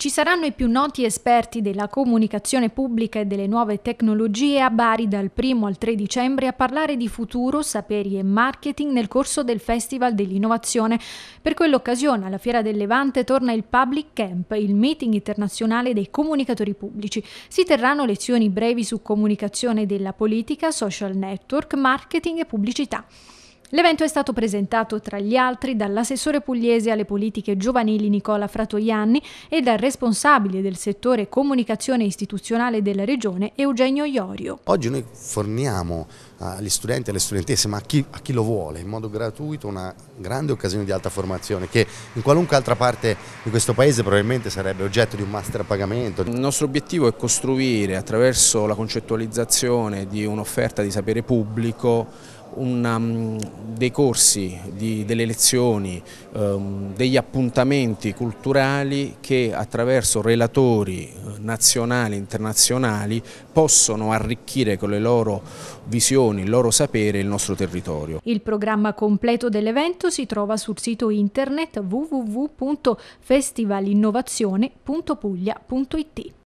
Ci saranno i più noti esperti della comunicazione pubblica e delle nuove tecnologie a Bari dal 1 al 3 dicembre a parlare di futuro, saperi e marketing nel corso del Festival dell'Innovazione. Per quell'occasione alla Fiera del Levante torna il Public Camp, il meeting internazionale dei comunicatori pubblici. Si terranno lezioni brevi su comunicazione della politica, social network, marketing e pubblicità. L'evento è stato presentato tra gli altri dall'assessore pugliese alle politiche giovanili Nicola Fratoianni e dal responsabile del settore comunicazione istituzionale della regione Eugenio Iorio. Oggi noi forniamo ah, agli studenti e alle studentesse, ma a chi, a chi, lo vuole, in modo gratuito, una grande occasione di alta formazione che in qualunque altra parte di questo paese probabilmente sarebbe oggetto di un master a pagamento. Il nostro obiettivo è costruire attraverso la concettualizzazione di un'offerta di sapere pubblico una, um, dei corsi, di, delle lezioni, ehm, degli appuntamenti culturali che attraverso relatori eh, nazionali e internazionali possono arricchire con le loro visioni, il loro sapere il nostro territorio. Il programma completo dell'evento si trova sul sito internet www.festivalinnovazione.puglia.it.